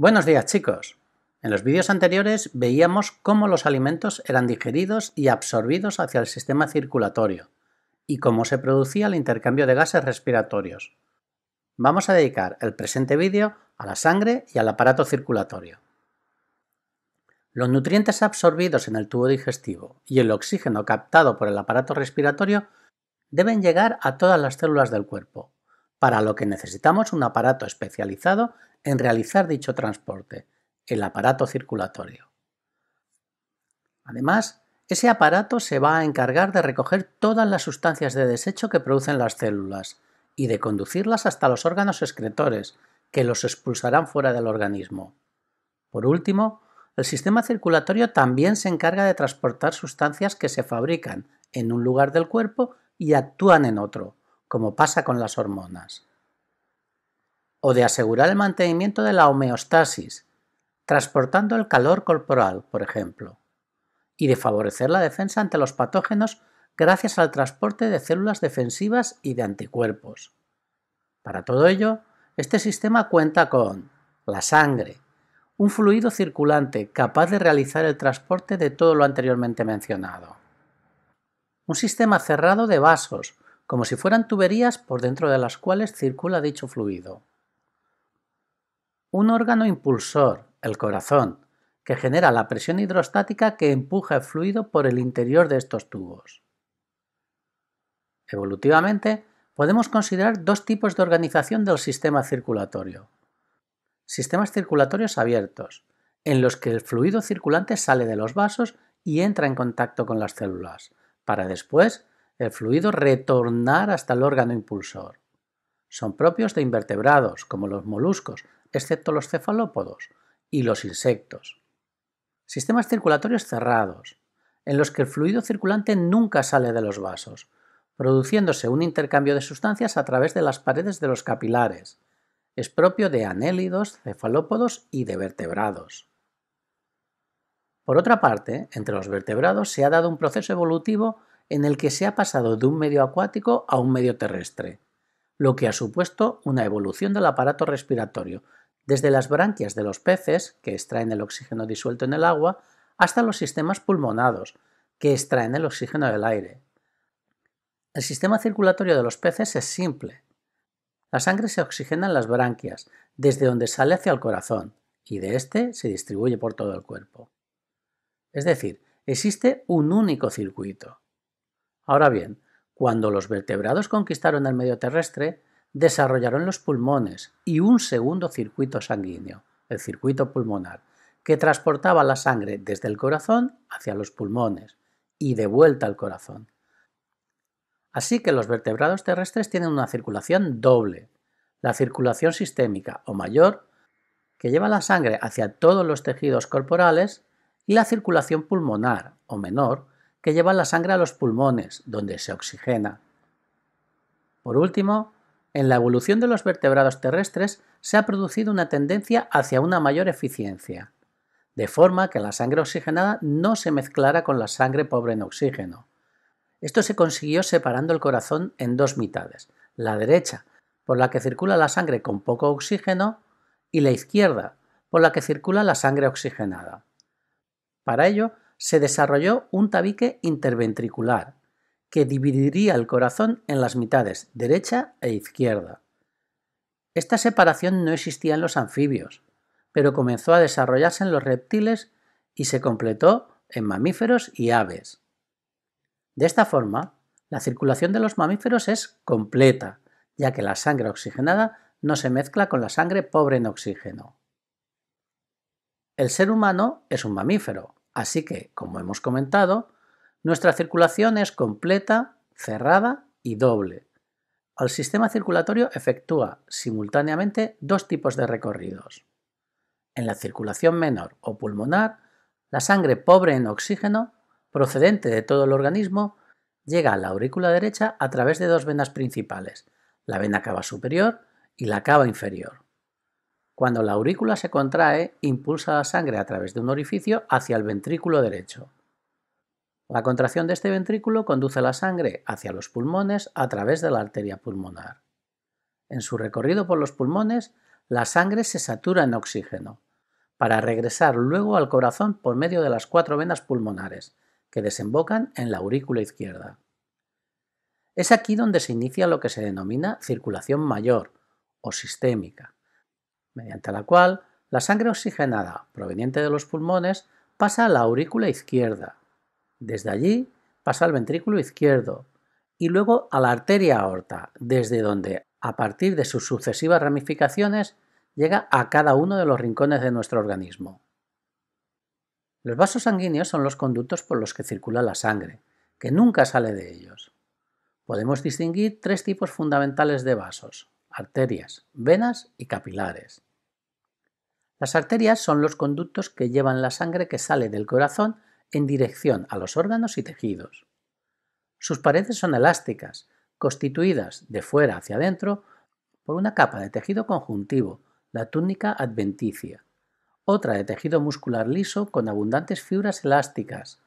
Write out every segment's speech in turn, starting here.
Buenos días chicos. En los vídeos anteriores veíamos cómo los alimentos eran digeridos y absorbidos hacia el sistema circulatorio y cómo se producía el intercambio de gases respiratorios. Vamos a dedicar el presente vídeo a la sangre y al aparato circulatorio. Los nutrientes absorbidos en el tubo digestivo y el oxígeno captado por el aparato respiratorio deben llegar a todas las células del cuerpo, para lo que necesitamos un aparato especializado en realizar dicho transporte, el aparato circulatorio. Además, ese aparato se va a encargar de recoger todas las sustancias de desecho que producen las células y de conducirlas hasta los órganos excretores, que los expulsarán fuera del organismo. Por último, el sistema circulatorio también se encarga de transportar sustancias que se fabrican en un lugar del cuerpo y actúan en otro, como pasa con las hormonas o de asegurar el mantenimiento de la homeostasis, transportando el calor corporal, por ejemplo, y de favorecer la defensa ante los patógenos gracias al transporte de células defensivas y de anticuerpos. Para todo ello, este sistema cuenta con la sangre, un fluido circulante capaz de realizar el transporte de todo lo anteriormente mencionado. Un sistema cerrado de vasos, como si fueran tuberías por dentro de las cuales circula dicho fluido un órgano impulsor, el corazón, que genera la presión hidrostática que empuja el fluido por el interior de estos tubos. Evolutivamente, podemos considerar dos tipos de organización del sistema circulatorio. Sistemas circulatorios abiertos, en los que el fluido circulante sale de los vasos y entra en contacto con las células, para después el fluido retornar hasta el órgano impulsor. Son propios de invertebrados, como los moluscos, excepto los cefalópodos y los insectos. Sistemas circulatorios cerrados, en los que el fluido circulante nunca sale de los vasos, produciéndose un intercambio de sustancias a través de las paredes de los capilares. Es propio de anélidos, cefalópodos y de vertebrados. Por otra parte, entre los vertebrados se ha dado un proceso evolutivo en el que se ha pasado de un medio acuático a un medio terrestre, lo que ha supuesto una evolución del aparato respiratorio desde las branquias de los peces, que extraen el oxígeno disuelto en el agua, hasta los sistemas pulmonados, que extraen el oxígeno del aire. El sistema circulatorio de los peces es simple. La sangre se oxigena en las branquias, desde donde sale hacia el corazón, y de éste se distribuye por todo el cuerpo. Es decir, existe un único circuito. Ahora bien, cuando los vertebrados conquistaron el medio terrestre, desarrollaron los pulmones y un segundo circuito sanguíneo, el circuito pulmonar, que transportaba la sangre desde el corazón hacia los pulmones y de vuelta al corazón. Así que los vertebrados terrestres tienen una circulación doble, la circulación sistémica o mayor, que lleva la sangre hacia todos los tejidos corporales, y la circulación pulmonar o menor, que lleva la sangre a los pulmones, donde se oxigena. Por último, en la evolución de los vertebrados terrestres se ha producido una tendencia hacia una mayor eficiencia, de forma que la sangre oxigenada no se mezclara con la sangre pobre en oxígeno. Esto se consiguió separando el corazón en dos mitades, la derecha, por la que circula la sangre con poco oxígeno, y la izquierda, por la que circula la sangre oxigenada. Para ello, se desarrolló un tabique interventricular, que dividiría el corazón en las mitades, derecha e izquierda. Esta separación no existía en los anfibios, pero comenzó a desarrollarse en los reptiles y se completó en mamíferos y aves. De esta forma, la circulación de los mamíferos es completa, ya que la sangre oxigenada no se mezcla con la sangre pobre en oxígeno. El ser humano es un mamífero, así que, como hemos comentado, nuestra circulación es completa, cerrada y doble. El sistema circulatorio efectúa simultáneamente dos tipos de recorridos. En la circulación menor o pulmonar, la sangre pobre en oxígeno, procedente de todo el organismo, llega a la aurícula derecha a través de dos venas principales, la vena cava superior y la cava inferior. Cuando la aurícula se contrae, impulsa la sangre a través de un orificio hacia el ventrículo derecho. La contracción de este ventrículo conduce la sangre hacia los pulmones a través de la arteria pulmonar. En su recorrido por los pulmones, la sangre se satura en oxígeno, para regresar luego al corazón por medio de las cuatro venas pulmonares, que desembocan en la aurícula izquierda. Es aquí donde se inicia lo que se denomina circulación mayor o sistémica, mediante la cual la sangre oxigenada proveniente de los pulmones pasa a la aurícula izquierda, desde allí pasa al ventrículo izquierdo y luego a la arteria aorta, desde donde, a partir de sus sucesivas ramificaciones, llega a cada uno de los rincones de nuestro organismo. Los vasos sanguíneos son los conductos por los que circula la sangre, que nunca sale de ellos. Podemos distinguir tres tipos fundamentales de vasos, arterias, venas y capilares. Las arterias son los conductos que llevan la sangre que sale del corazón en dirección a los órganos y tejidos. Sus paredes son elásticas, constituidas de fuera hacia adentro por una capa de tejido conjuntivo, la túnica adventicia, otra de tejido muscular liso con abundantes fibras elásticas,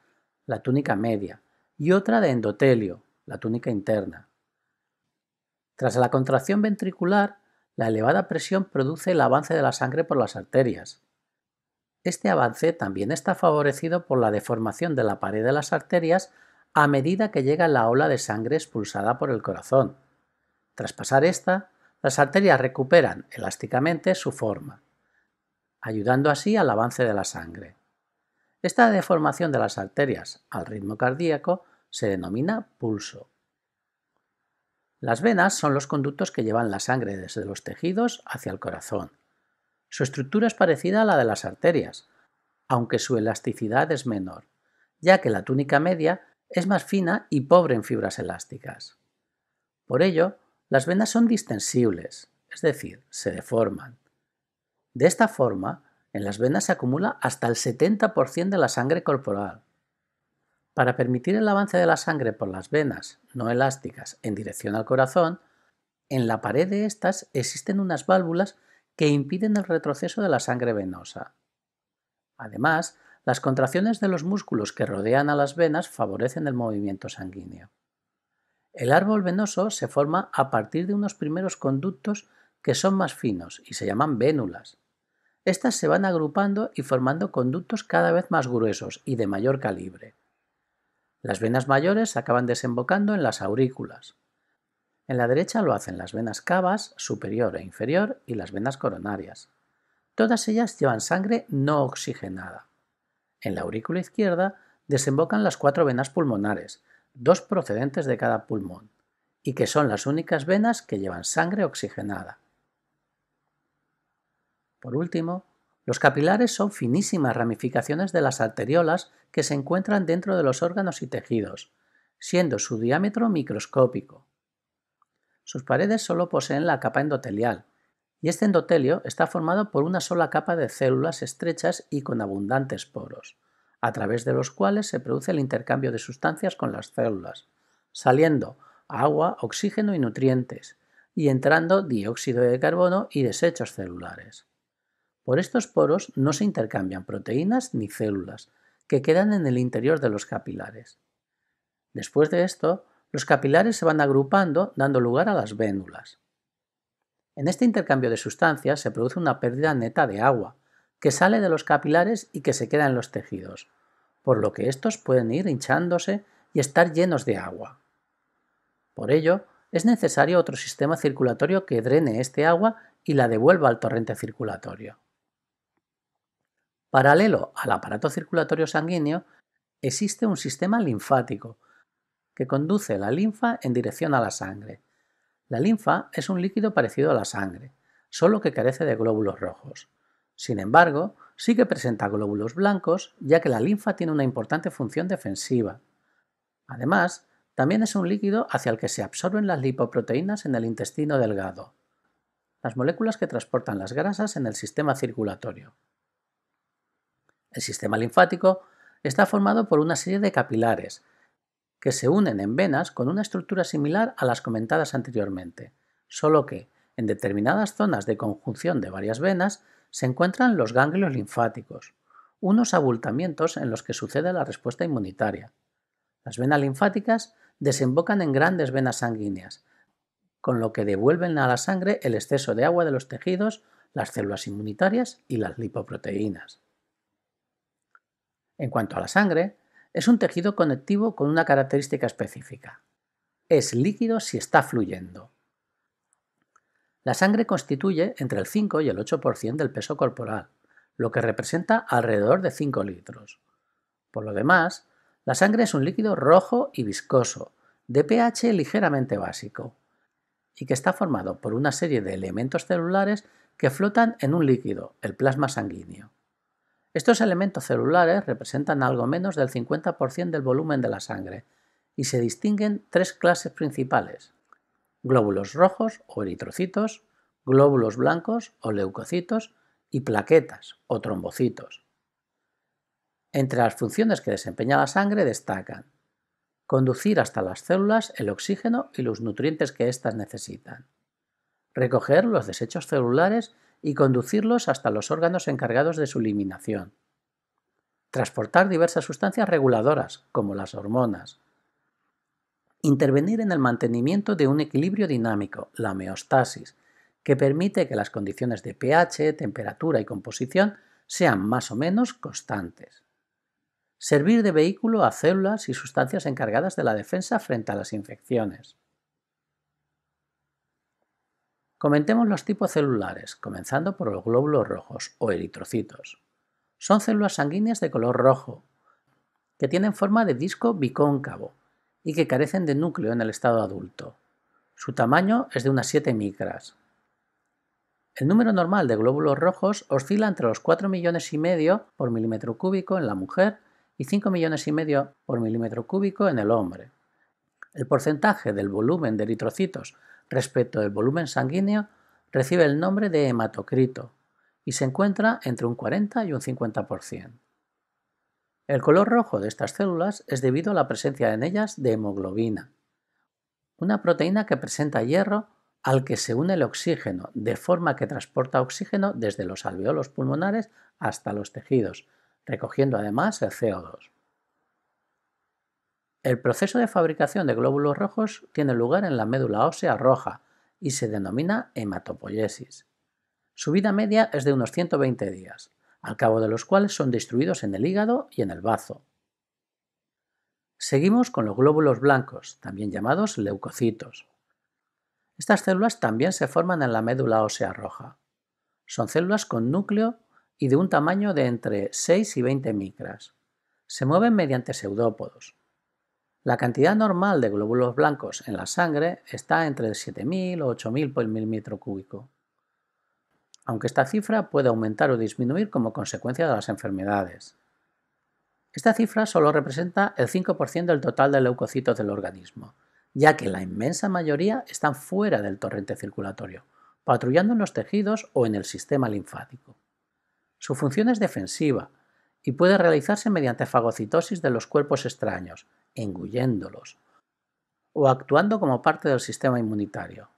la túnica media, y otra de endotelio, la túnica interna. Tras la contracción ventricular, la elevada presión produce el avance de la sangre por las arterias, este avance también está favorecido por la deformación de la pared de las arterias a medida que llega la ola de sangre expulsada por el corazón. Tras pasar esta, las arterias recuperan elásticamente su forma, ayudando así al avance de la sangre. Esta deformación de las arterias al ritmo cardíaco se denomina pulso. Las venas son los conductos que llevan la sangre desde los tejidos hacia el corazón. Su estructura es parecida a la de las arterias, aunque su elasticidad es menor, ya que la túnica media es más fina y pobre en fibras elásticas. Por ello, las venas son distensibles, es decir, se deforman. De esta forma, en las venas se acumula hasta el 70% de la sangre corporal. Para permitir el avance de la sangre por las venas no elásticas en dirección al corazón, en la pared de estas existen unas válvulas que impiden el retroceso de la sangre venosa. Además, las contracciones de los músculos que rodean a las venas favorecen el movimiento sanguíneo. El árbol venoso se forma a partir de unos primeros conductos que son más finos y se llaman vénulas. Estas se van agrupando y formando conductos cada vez más gruesos y de mayor calibre. Las venas mayores acaban desembocando en las aurículas. En la derecha lo hacen las venas cavas, superior e inferior, y las venas coronarias. Todas ellas llevan sangre no oxigenada. En la aurícula izquierda desembocan las cuatro venas pulmonares, dos procedentes de cada pulmón, y que son las únicas venas que llevan sangre oxigenada. Por último, los capilares son finísimas ramificaciones de las arteriolas que se encuentran dentro de los órganos y tejidos, siendo su diámetro microscópico. Sus paredes solo poseen la capa endotelial, y este endotelio está formado por una sola capa de células estrechas y con abundantes poros, a través de los cuales se produce el intercambio de sustancias con las células, saliendo agua, oxígeno y nutrientes, y entrando dióxido de carbono y desechos celulares. Por estos poros no se intercambian proteínas ni células, que quedan en el interior de los capilares. Después de esto, los capilares se van agrupando dando lugar a las vénulas. En este intercambio de sustancias se produce una pérdida neta de agua, que sale de los capilares y que se queda en los tejidos, por lo que estos pueden ir hinchándose y estar llenos de agua. Por ello, es necesario otro sistema circulatorio que drene este agua y la devuelva al torrente circulatorio. Paralelo al aparato circulatorio sanguíneo, existe un sistema linfático, que conduce la linfa en dirección a la sangre. La linfa es un líquido parecido a la sangre, solo que carece de glóbulos rojos. Sin embargo, sí que presenta glóbulos blancos, ya que la linfa tiene una importante función defensiva. Además, también es un líquido hacia el que se absorben las lipoproteínas en el intestino delgado, las moléculas que transportan las grasas en el sistema circulatorio. El sistema linfático está formado por una serie de capilares, que se unen en venas con una estructura similar a las comentadas anteriormente, solo que en determinadas zonas de conjunción de varias venas se encuentran los ganglios linfáticos, unos abultamientos en los que sucede la respuesta inmunitaria. Las venas linfáticas desembocan en grandes venas sanguíneas, con lo que devuelven a la sangre el exceso de agua de los tejidos, las células inmunitarias y las lipoproteínas. En cuanto a la sangre, es un tejido conectivo con una característica específica. Es líquido si está fluyendo. La sangre constituye entre el 5 y el 8% del peso corporal, lo que representa alrededor de 5 litros. Por lo demás, la sangre es un líquido rojo y viscoso, de pH ligeramente básico, y que está formado por una serie de elementos celulares que flotan en un líquido, el plasma sanguíneo. Estos elementos celulares representan algo menos del 50% del volumen de la sangre y se distinguen tres clases principales, glóbulos rojos o eritrocitos, glóbulos blancos o leucocitos y plaquetas o trombocitos. Entre las funciones que desempeña la sangre destacan conducir hasta las células el oxígeno y los nutrientes que éstas necesitan, recoger los desechos celulares y conducirlos hasta los órganos encargados de su eliminación. Transportar diversas sustancias reguladoras, como las hormonas. Intervenir en el mantenimiento de un equilibrio dinámico, la homeostasis, que permite que las condiciones de pH, temperatura y composición sean más o menos constantes. Servir de vehículo a células y sustancias encargadas de la defensa frente a las infecciones. Comentemos los tipos celulares, comenzando por los glóbulos rojos o eritrocitos. Son células sanguíneas de color rojo, que tienen forma de disco bicóncavo y que carecen de núcleo en el estado adulto. Su tamaño es de unas 7 micras. El número normal de glóbulos rojos oscila entre los 4 millones y medio por milímetro cúbico en la mujer y 5 millones y medio por milímetro cúbico en el hombre. El porcentaje del volumen de eritrocitos respecto del volumen sanguíneo recibe el nombre de hematocrito y se encuentra entre un 40 y un 50%. El color rojo de estas células es debido a la presencia en ellas de hemoglobina, una proteína que presenta hierro al que se une el oxígeno, de forma que transporta oxígeno desde los alveolos pulmonares hasta los tejidos, recogiendo además el CO2. El proceso de fabricación de glóbulos rojos tiene lugar en la médula ósea roja y se denomina hematopoiesis. Su vida media es de unos 120 días, al cabo de los cuales son destruidos en el hígado y en el bazo. Seguimos con los glóbulos blancos, también llamados leucocitos. Estas células también se forman en la médula ósea roja. Son células con núcleo y de un tamaño de entre 6 y 20 micras. Se mueven mediante pseudópodos, la cantidad normal de glóbulos blancos en la sangre está entre 7.000 o 8.000 por milímetro cúbico, aunque esta cifra puede aumentar o disminuir como consecuencia de las enfermedades. Esta cifra solo representa el 5% del total de leucocitos del organismo, ya que la inmensa mayoría están fuera del torrente circulatorio, patrullando en los tejidos o en el sistema linfático. Su función es defensiva y puede realizarse mediante fagocitosis de los cuerpos extraños, engulléndolos o actuando como parte del sistema inmunitario.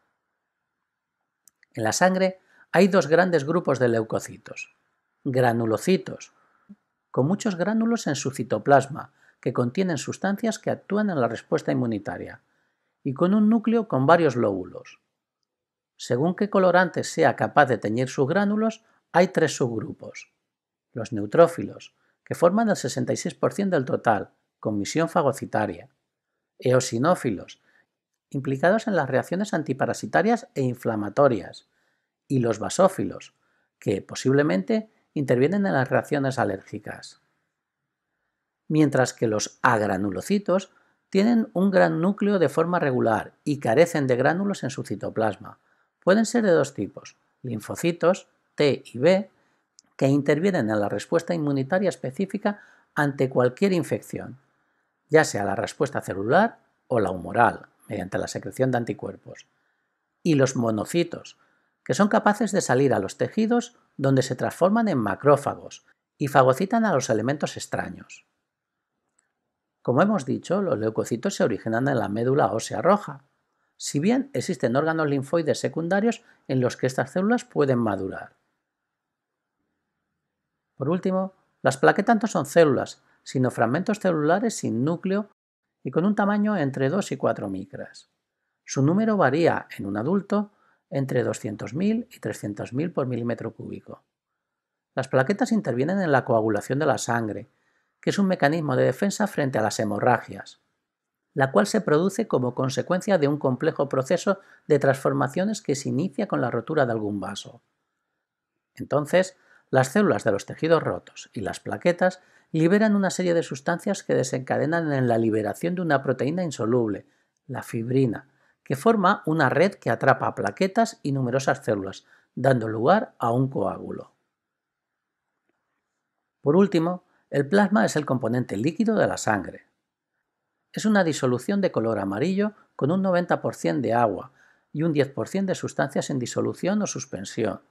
En la sangre hay dos grandes grupos de leucocitos, granulocitos, con muchos gránulos en su citoplasma, que contienen sustancias que actúan en la respuesta inmunitaria, y con un núcleo con varios lóbulos. Según qué colorante sea capaz de teñir sus gránulos, hay tres subgrupos. Los neutrófilos, que forman el 66% del total con misión fagocitaria, eosinófilos, implicados en las reacciones antiparasitarias e inflamatorias, y los basófilos, que posiblemente intervienen en las reacciones alérgicas. Mientras que los agranulocitos tienen un gran núcleo de forma regular y carecen de gránulos en su citoplasma. Pueden ser de dos tipos, linfocitos, T y B, que intervienen en la respuesta inmunitaria específica ante cualquier infección, ya sea la respuesta celular o la humoral, mediante la secreción de anticuerpos, y los monocitos, que son capaces de salir a los tejidos donde se transforman en macrófagos y fagocitan a los elementos extraños. Como hemos dicho, los leucocitos se originan en la médula ósea roja, si bien existen órganos linfoides secundarios en los que estas células pueden madurar. Por último, las plaquetas no son células, sino fragmentos celulares sin núcleo y con un tamaño entre 2 y 4 micras. Su número varía en un adulto entre 200.000 y 300.000 por milímetro cúbico. Las plaquetas intervienen en la coagulación de la sangre, que es un mecanismo de defensa frente a las hemorragias, la cual se produce como consecuencia de un complejo proceso de transformaciones que se inicia con la rotura de algún vaso. Entonces, las células de los tejidos rotos y las plaquetas liberan una serie de sustancias que desencadenan en la liberación de una proteína insoluble, la fibrina, que forma una red que atrapa plaquetas y numerosas células, dando lugar a un coágulo. Por último, el plasma es el componente líquido de la sangre. Es una disolución de color amarillo con un 90% de agua y un 10% de sustancias en disolución o suspensión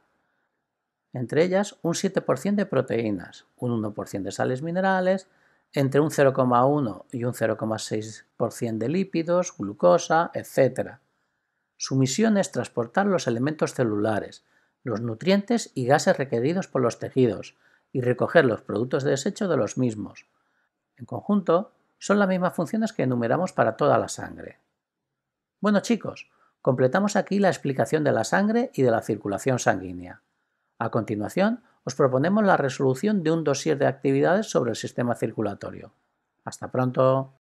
entre ellas un 7% de proteínas, un 1% de sales minerales, entre un 0,1 y un 0,6% de lípidos, glucosa, etc. Su misión es transportar los elementos celulares, los nutrientes y gases requeridos por los tejidos y recoger los productos de desecho de los mismos. En conjunto, son las mismas funciones que enumeramos para toda la sangre. Bueno chicos, completamos aquí la explicación de la sangre y de la circulación sanguínea. A continuación, os proponemos la resolución de un dosier de actividades sobre el sistema circulatorio. Hasta pronto.